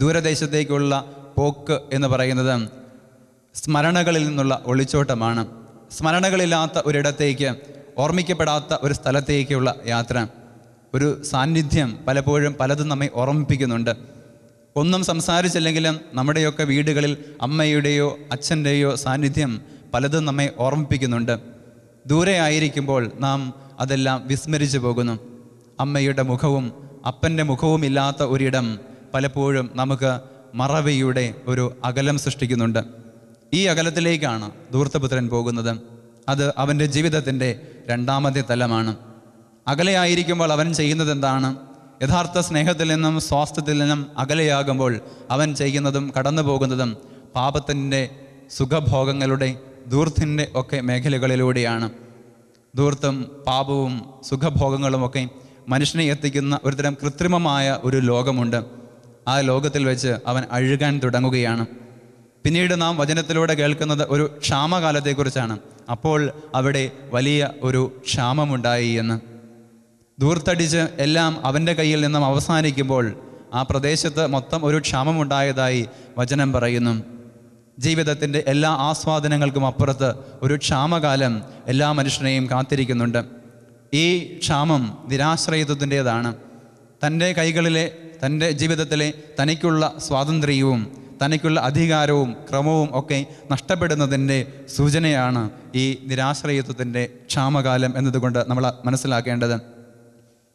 ദൂരദേശത്തേക്കുള്ള പോക്ക് എന്ന് പറയുന്നത് സ്മരണകളിൽ നിന്നുള്ള ഒളിച്ചോട്ടമാണ് സ്മരണകളില്ലാത്ത ഒരിടത്തേക്ക് ഓർമ്മിക്കപ്പെടാത്ത ഒരു സ്ഥലത്തേക്കുള്ള യാത്ര ഒരു സാന്നിധ്യം പലപ്പോഴും പലതും നമ്മെ ഓർമ്മിപ്പിക്കുന്നുണ്ട് ഒന്നും സംസാരിച്ചില്ലെങ്കിലും നമ്മുടെയൊക്കെ വീടുകളിൽ അമ്മയുടെയോ അച്ഛൻ്റെയോ സാന്നിധ്യം പലതും നമ്മെ ഓർമ്മിപ്പിക്കുന്നുണ്ട് ദൂരെ ആയിരിക്കുമ്പോൾ നാം അതെല്ലാം വിസ്മരിച്ചു പോകുന്നു അമ്മയുടെ മുഖവും അപ്പൻ്റെ മുഖവും ഇല്ലാത്ത ഒരിടം പലപ്പോഴും നമുക്ക് മറവിയുടെ ഒരു അകലം സൃഷ്ടിക്കുന്നുണ്ട് ഈ അകലത്തിലേക്കാണ് ധൂർത്തപുത്രൻ പോകുന്നത് അത് അവൻ്റെ ജീവിതത്തിൻ്റെ രണ്ടാമത്തെ തലമാണ് അകലെയായിരിക്കുമ്പോൾ അവൻ ചെയ്യുന്നത് എന്താണ് യഥാർത്ഥ സ്നേഹത്തിൽ നിന്നും സ്വാസ്ഥ്യത്തിൽ നിന്നും അകലെയാകുമ്പോൾ അവൻ ചെയ്യുന്നതും കടന്നു പോകുന്നതും പാപത്തിൻ്റെ സുഖഭോഗങ്ങളുടെ ദൂർത്തിൻ്റെ ഒക്കെ മേഖലകളിലൂടെയാണ് ദൂർത്തും പാപവും സുഖഭോഗങ്ങളും ഒക്കെ മനുഷ്യനെ എത്തിക്കുന്ന ഒരുതരം കൃത്രിമമായ ഒരു ലോകമുണ്ട് ആ ലോകത്തിൽ വെച്ച് അവൻ അഴുകാൻ തുടങ്ങുകയാണ് പിന്നീട് നാം വചനത്തിലൂടെ കേൾക്കുന്നത് ഒരു ക്ഷാമകാലത്തെക്കുറിച്ചാണ് അപ്പോൾ അവിടെ വലിയ ഒരു ക്ഷാമമുണ്ടായി എന്ന് ദൂർത്തടിച്ച് എല്ലാം അവൻ്റെ കയ്യിൽ നിന്നും അവസാനിക്കുമ്പോൾ ആ പ്രദേശത്ത് മൊത്തം ഒരു ക്ഷാമമുണ്ടായതായി വചനം പറയുന്നു ജീവിതത്തിൻ്റെ എല്ലാ ആസ്വാദനങ്ങൾക്കും അപ്പുറത്ത് ഒരു ക്ഷാമകാലം എല്ലാ മനുഷ്യനെയും കാത്തിരിക്കുന്നുണ്ട് ഈ ക്ഷാമം നിരാശ്രയത്വത്തിൻ്റേതാണ് തൻ്റെ കൈകളിലെ തൻ്റെ ജീവിതത്തിലെ തനിക്കുള്ള സ്വാതന്ത്ര്യവും തനിക്കുള്ള അധികാരവും ക്രമവും ഒക്കെ നഷ്ടപ്പെടുന്നതിൻ്റെ സൂചനയാണ് ഈ നിരാശ്രയത്വത്തിൻ്റെ ക്ഷാമകാലം എന്നതുകൊണ്ട് നമ്മൾ മനസ്സിലാക്കേണ്ടത്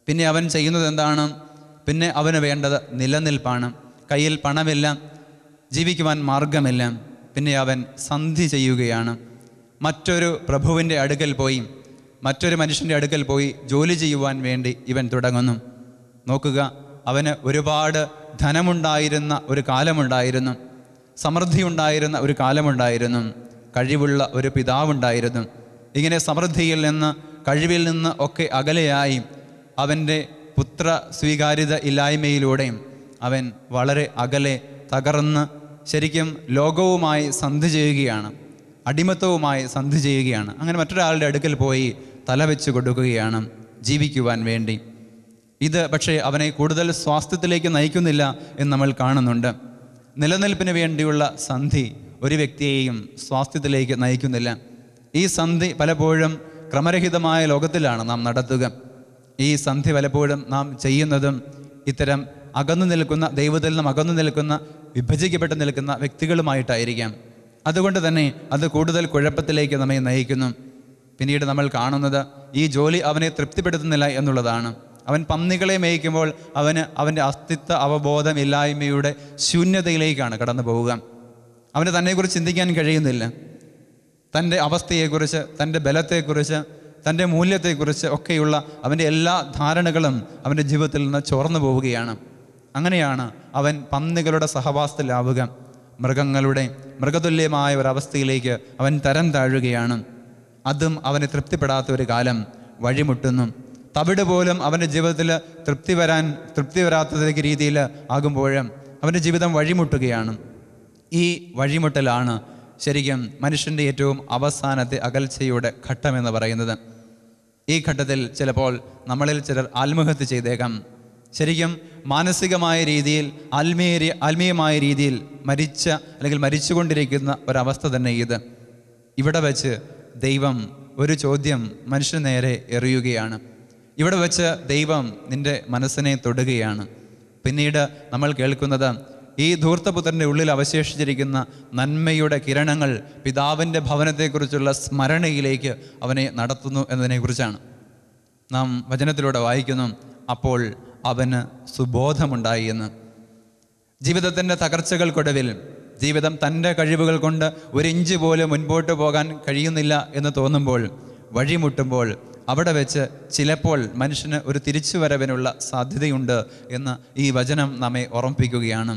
പിന്നെ അവൻ ചെയ്യുന്നത് എന്താണ് പിന്നെ അവന് വേണ്ടത് നിലനിൽപ്പാണ് കയ്യിൽ പണമില്ല ജീവിക്കുവാൻ മാർഗമില്ല പിന്നെ അവൻ സന്ധി ചെയ്യുകയാണ് മറ്റൊരു പ്രഭുവിൻ്റെ അടുക്കൽ പോയി മറ്റൊരു മനുഷ്യൻ്റെ അടുക്കൽ പോയി ജോലി ചെയ്യുവാൻ വേണ്ടി ഇവൻ തുടങ്ങുന്നു നോക്കുക അവന് ഒരുപാട് ധനമുണ്ടായിരുന്ന ഒരു കാലമുണ്ടായിരുന്നു സമൃദ്ധി ഉണ്ടായിരുന്ന ഒരു കാലമുണ്ടായിരുന്നു കഴിവുള്ള ഒരു പിതാവുണ്ടായിരുന്നു ഇങ്ങനെ സമൃദ്ധിയിൽ നിന്ന് കഴിവിൽ നിന്ന് ഒക്കെ അകലെയായി അവൻ്റെ പുത്ര സ്വീകാര്യത ഇല്ലായ്മയിലൂടെയും അവൻ വളരെ അകലെ തകർന്ന് ശരിക്കും ലോകവുമായി സന്ധി ചെയ്യുകയാണ് അടിമത്തവുമായി സന്ധി ചെയ്യുകയാണ് അങ്ങനെ മറ്റൊരാളുടെ അടുക്കൽ പോയി തലവെച്ച് കൊടുക്കുകയാണ് ജീവിക്കുവാൻ വേണ്ടി ഇത് പക്ഷേ അവനെ കൂടുതൽ സ്വാസ്ഥ്യത്തിലേക്ക് നയിക്കുന്നില്ല എന്ന് നമ്മൾ കാണുന്നുണ്ട് നിലനിൽപ്പിന് വേണ്ടിയുള്ള സന്ധി ഒരു വ്യക്തിയെയും സ്വാസ്ഥ്യത്തിലേക്ക് നയിക്കുന്നില്ല ഈ സന്ധി പലപ്പോഴും ക്രമരഹിതമായ ലോകത്തിലാണ് നാം നടത്തുക ഈ സന്ധി പലപ്പോഴും നാം ചെയ്യുന്നതും ഇത്തരം അകന്നു നിൽക്കുന്ന ദൈവത്തിൽ നിന്നും അകന്നു നിൽക്കുന്ന വിഭജിക്കപ്പെട്ട് നിൽക്കുന്ന വ്യക്തികളുമായിട്ടായിരിക്കാം അതുകൊണ്ട് തന്നെ അത് കൂടുതൽ കുഴപ്പത്തിലേക്ക് നമ്മെ നയിക്കുന്നു പിന്നീട് നമ്മൾ കാണുന്നത് ഈ ജോലി അവനെ തൃപ്തിപ്പെടുത്തുന്നില്ല എന്നുള്ളതാണ് അവൻ പന്നികളെ മേയിക്കുമ്പോൾ അവന് അവൻ്റെ അസ്തിത്വ അവബോധമില്ലായ്മയുടെ ശൂന്യതയിലേക്കാണ് കടന്നു പോവുക അവന് തന്നെക്കുറിച്ച് ചിന്തിക്കാൻ കഴിയുന്നില്ല തൻ്റെ അവസ്ഥയെക്കുറിച്ച് തൻ്റെ ബലത്തെക്കുറിച്ച് തൻ്റെ മൂല്യത്തെക്കുറിച്ച് ഒക്കെയുള്ള അവൻ്റെ എല്ലാ ധാരണകളും അവൻ്റെ ജീവിതത്തിൽ നിന്ന് ചോർന്നു പോവുകയാണ് അങ്ങനെയാണ് അവൻ പന്നികളുടെ സഹവാസത്തിലാവുക മൃഗങ്ങളുടെ മൃഗതുല്യമായ ഒരവസ്ഥയിലേക്ക് അവൻ തരം താഴുകയാണ് അതും അവനെ തൃപ്തിപ്പെടാത്ത ഒരു കാലം വഴിമുട്ടുന്നു തവിട് പോലും അവൻ്റെ ജീവിതത്തിൽ തൃപ്തി വരാൻ തൃപ്തി വരാത്തതേക്ക് രീതിയിൽ ആകുമ്പോഴും അവൻ്റെ ജീവിതം വഴിമുട്ടുകയാണ് ഈ വഴിമുട്ടലാണ് ശരിക്കും മനുഷ്യൻ്റെ ഏറ്റവും അവസാനത്തെ അകൽച്ചയുടെ ഘട്ടമെന്ന് പറയുന്നത് ഈ ഘട്ടത്തിൽ ചിലപ്പോൾ നമ്മളിൽ ചിലർ ആത്മഹത്യ ചെയ്തേക്കാം ശരിക്കും മാനസികമായ രീതിയിൽ ആത്മീയ ആത്മീയമായ രീതിയിൽ മരിച്ച അല്ലെങ്കിൽ മരിച്ചുകൊണ്ടിരിക്കുന്ന ഒരവസ്ഥ തന്നെ ഇത് ഇവിടെ വച്ച് ദൈവം ഒരു ചോദ്യം മനുഷ്യന് നേരെ എറിയുകയാണ് ഇവിടെ വെച്ച് ദൈവം നിന്റെ മനസ്സിനെ തൊടുകയാണ് പിന്നീട് നമ്മൾ കേൾക്കുന്നത് ഈ ധൂർത്തപുത്രൻ്റെ ഉള്ളിൽ അവശേഷിച്ചിരിക്കുന്ന നന്മയുടെ കിരണങ്ങൾ പിതാവിൻ്റെ ഭവനത്തെക്കുറിച്ചുള്ള സ്മരണയിലേക്ക് അവനെ നടത്തുന്നു എന്നതിനെക്കുറിച്ചാണ് നാം വചനത്തിലൂടെ വായിക്കുന്നു അപ്പോൾ അവന് സുബോധമുണ്ടായി എന്ന് ജീവിതത്തിൻ്റെ തകർച്ചകൾക്കൊടുവിൽ ജീവിതം തൻ്റെ കഴിവുകൾ കൊണ്ട് ഒരു ഇഞ്ച് പോലും മുൻപോട്ട് പോകാൻ കഴിയുന്നില്ല എന്ന് തോന്നുമ്പോൾ വഴിമുട്ടുമ്പോൾ അവിടെ വെച്ച് ചിലപ്പോൾ മനുഷ്യന് ഒരു തിരിച്ചുവരവിനുള്ള സാധ്യതയുണ്ട് എന്ന് ഈ വചനം നമ്മെ ഓർമ്മിപ്പിക്കുകയാണ്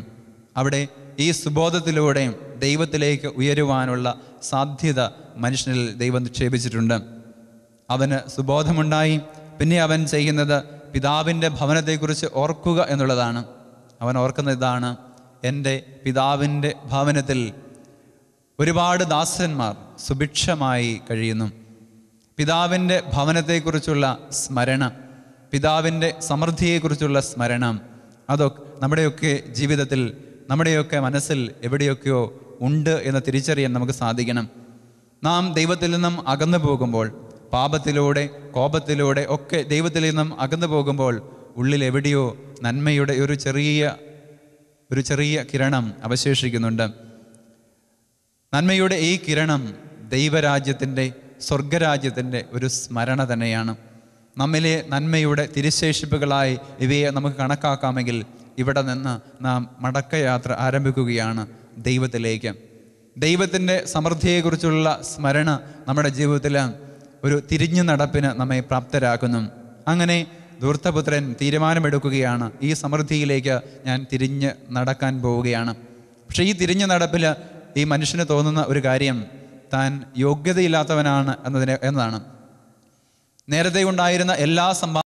അവിടെ ഈ സുബോധത്തിലൂടെയും ദൈവത്തിലേക്ക് ഉയരുവാനുള്ള സാധ്യത മനുഷ്യനിൽ ദൈവം നിക്ഷേപിച്ചിട്ടുണ്ട് അവന് സുബോധമുണ്ടായി പിന്നെ അവൻ ചെയ്യുന്നത് പിതാവിൻ്റെ ഭവനത്തെക്കുറിച്ച് ഓർക്കുക എന്നുള്ളതാണ് അവൻ ഓർക്കുന്ന ഇതാണ് എൻ്റെ പിതാവിൻ്റെ ഭവനത്തിൽ ഒരുപാട് ദാസന്മാർ സുഭിക്ഷമായി കഴിയുന്നു പിതാവിൻ്റെ ഭവനത്തെക്കുറിച്ചുള്ള സ്മരണ പിതാവിൻ്റെ സമൃദ്ധിയെക്കുറിച്ചുള്ള സ്മരണം അതൊക്കെ നമ്മുടെയൊക്കെ ജീവിതത്തിൽ നമ്മുടെയൊക്കെ മനസ്സിൽ എവിടെയൊക്കെയോ ഉണ്ട് എന്ന് തിരിച്ചറിയാൻ നമുക്ക് സാധിക്കണം നാം ദൈവത്തിൽ നിന്നും അകന്നു പോകുമ്പോൾ പാപത്തിലൂടെ കോപത്തിലൂടെ ഒക്കെ ദൈവത്തിൽ നിന്നും അകന്നു പോകുമ്പോൾ ഉള്ളിൽ എവിടെയോ നന്മയുടെ ഒരു ചെറിയ ഒരു ചെറിയ കിരണം അവശേഷിക്കുന്നുണ്ട് നന്മയുടെ ഈ കിരണം ദൈവരാജ്യത്തിൻ്റെ സ്വർഗരാജ്യത്തിൻ്റെ ഒരു സ്മരണ തന്നെയാണ് നമ്മിലെ നന്മയുടെ തിരിശേഷിപ്പുകളായി ഇവയെ നമുക്ക് കണക്കാക്കാമെങ്കിൽ ഇവിടെ നിന്ന് നാം മടക്കയാത്ര ആരംഭിക്കുകയാണ് ദൈവത്തിലേക്ക് ദൈവത്തിൻ്റെ സമൃദ്ധിയെക്കുറിച്ചുള്ള സ്മരണ നമ്മുടെ ജീവിതത്തിൽ ഒരു തിരിഞ്ഞു നടപ്പിന് നമ്മെ പ്രാപ്തരാക്കുന്നു അങ്ങനെ ധൂർത്തപുത്രൻ തീരുമാനമെടുക്കുകയാണ് ഈ സമൃദ്ധിയിലേക്ക് ഞാൻ തിരിഞ്ഞ് നടക്കാൻ പോവുകയാണ് പക്ഷേ ഈ തിരിഞ്ഞു നടപ്പിൽ ഈ മനുഷ്യന് തോന്നുന്ന ഒരു കാര്യം താൻ യോഗ്യതയില്ലാത്തവനാണ് എന്നതിനെ എന്നതാണ് നേരത്തെ ഉണ്ടായിരുന്ന എല്ലാ സമ്പാ